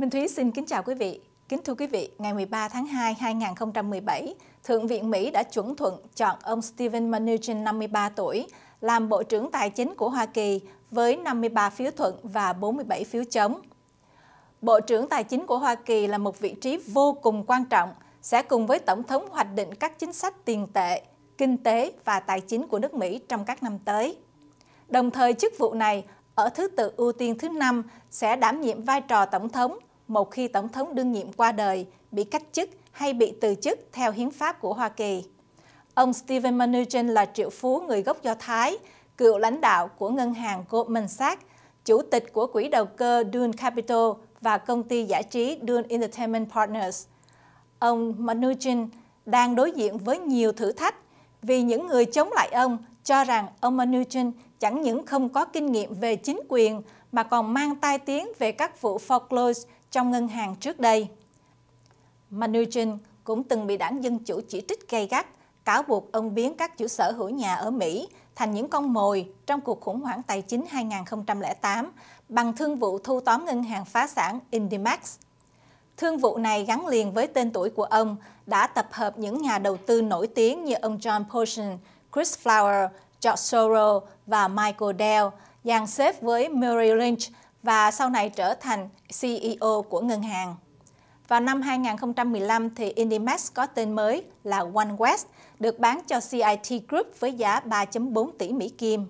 Minh Thúy xin kính chào quý vị. Kính thưa quý vị, ngày 13 tháng 2 2017, Thượng viện Mỹ đã chuẩn thuận chọn ông Steven Mnuchin 53 tuổi làm Bộ trưởng Tài chính của Hoa Kỳ với 53 phiếu thuận và 47 phiếu chống. Bộ trưởng Tài chính của Hoa Kỳ là một vị trí vô cùng quan trọng, sẽ cùng với Tổng thống hoạch định các chính sách tiền tệ, kinh tế và tài chính của nước Mỹ trong các năm tới. Đồng thời chức vụ này ở thứ tự ưu tiên thứ năm sẽ đảm nhiệm vai trò tổng thống một khi Tổng thống đương nhiệm qua đời, bị cách chức hay bị từ chức theo hiến pháp của Hoa Kỳ. Ông Steven Mnuchin là triệu phú người gốc Do Thái, cựu lãnh đạo của ngân hàng Goldman Sachs, chủ tịch của quỹ đầu cơ Dune Capital và công ty giải trí Dune Entertainment Partners. Ông Mnuchin đang đối diện với nhiều thử thách vì những người chống lại ông cho rằng ông Mnuchin chẳng những không có kinh nghiệm về chính quyền mà còn mang tai tiếng về các vụ foreclose trong ngân hàng trước đây. Mnuchin cũng từng bị đảng Dân Chủ chỉ trích gay gắt, cáo buộc ông biến các chủ sở hữu nhà ở Mỹ thành những con mồi trong cuộc khủng hoảng tài chính 2008 bằng thương vụ thu tóm ngân hàng phá sản Indimax. Thương vụ này gắn liền với tên tuổi của ông đã tập hợp những nhà đầu tư nổi tiếng như ông John Potion, Chris Flower, George Soros và Michael Dell, dàn xếp với Merrill Lynch và sau này trở thành CEO của ngân hàng. Vào năm 2015 thì Indimax có tên mới là OneWest, được bán cho CIT Group với giá 3.4 tỷ Mỹ Kim.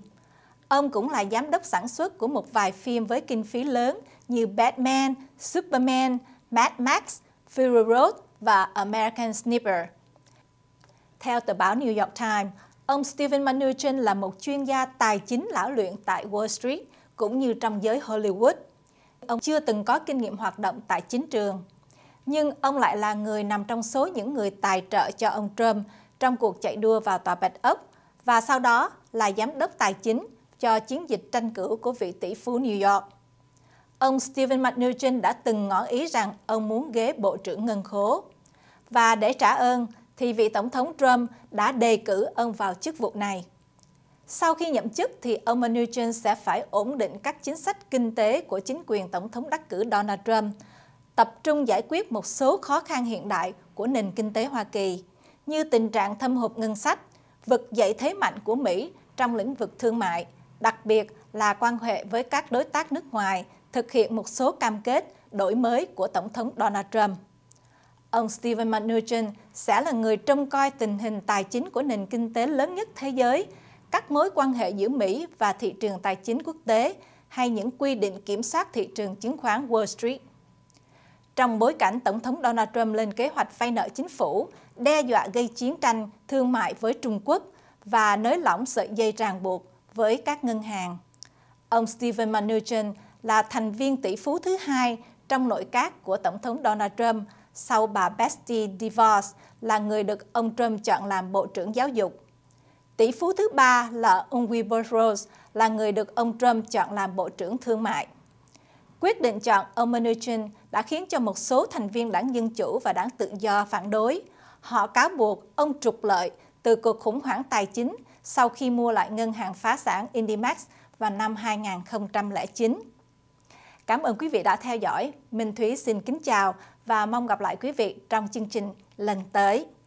Ông cũng là giám đốc sản xuất của một vài phim với kinh phí lớn như Batman, Superman, Mad Max, Fury Road và American Sniper. Theo tờ báo New York Times, ông Steven Mnuchin là một chuyên gia tài chính lão luyện tại Wall Street – cũng như trong giới Hollywood. Ông chưa từng có kinh nghiệm hoạt động tại chính trường, nhưng ông lại là người nằm trong số những người tài trợ cho ông Trump trong cuộc chạy đua vào tòa Bạch Ốc và sau đó là giám đốc tài chính cho chiến dịch tranh cử của vị tỷ phú New York. Ông Stephen McNugent đã từng ngỏ ý rằng ông muốn ghế Bộ trưởng Ngân khố. Và để trả ơn thì vị Tổng thống Trump đã đề cử ông vào chức vụ này. Sau khi nhậm chức thì ông Mnuchin sẽ phải ổn định các chính sách kinh tế của chính quyền Tổng thống đắc cử Donald Trump, tập trung giải quyết một số khó khăn hiện đại của nền kinh tế Hoa Kỳ, như tình trạng thâm hụt ngân sách, vực dậy thế mạnh của Mỹ trong lĩnh vực thương mại, đặc biệt là quan hệ với các đối tác nước ngoài thực hiện một số cam kết đổi mới của Tổng thống Donald Trump. Ông Steven Mnuchin sẽ là người trông coi tình hình tài chính của nền kinh tế lớn nhất thế giới – các mối quan hệ giữa Mỹ và thị trường tài chính quốc tế hay những quy định kiểm soát thị trường chứng khoán Wall Street. Trong bối cảnh Tổng thống Donald Trump lên kế hoạch vay nợ chính phủ, đe dọa gây chiến tranh thương mại với Trung Quốc và nới lỏng sợi dây ràng buộc với các ngân hàng. Ông Steven Mnuchin là thành viên tỷ phú thứ hai trong nội các của Tổng thống Donald Trump sau bà Betsy DeVos là người được ông Trump chọn làm Bộ trưởng Giáo dục. Tỷ phú thứ ba là ông Wilbur Ross là người được ông Trump chọn làm Bộ trưởng Thương mại. Quyết định chọn ông Mnuchin đã khiến cho một số thành viên đảng Dân Chủ và đảng Tự do phản đối. Họ cáo buộc ông trục lợi từ cuộc khủng hoảng tài chính sau khi mua lại ngân hàng phá sản Indimax vào năm 2009. Cảm ơn quý vị đã theo dõi. Minh Thúy xin kính chào và mong gặp lại quý vị trong chương trình lần tới.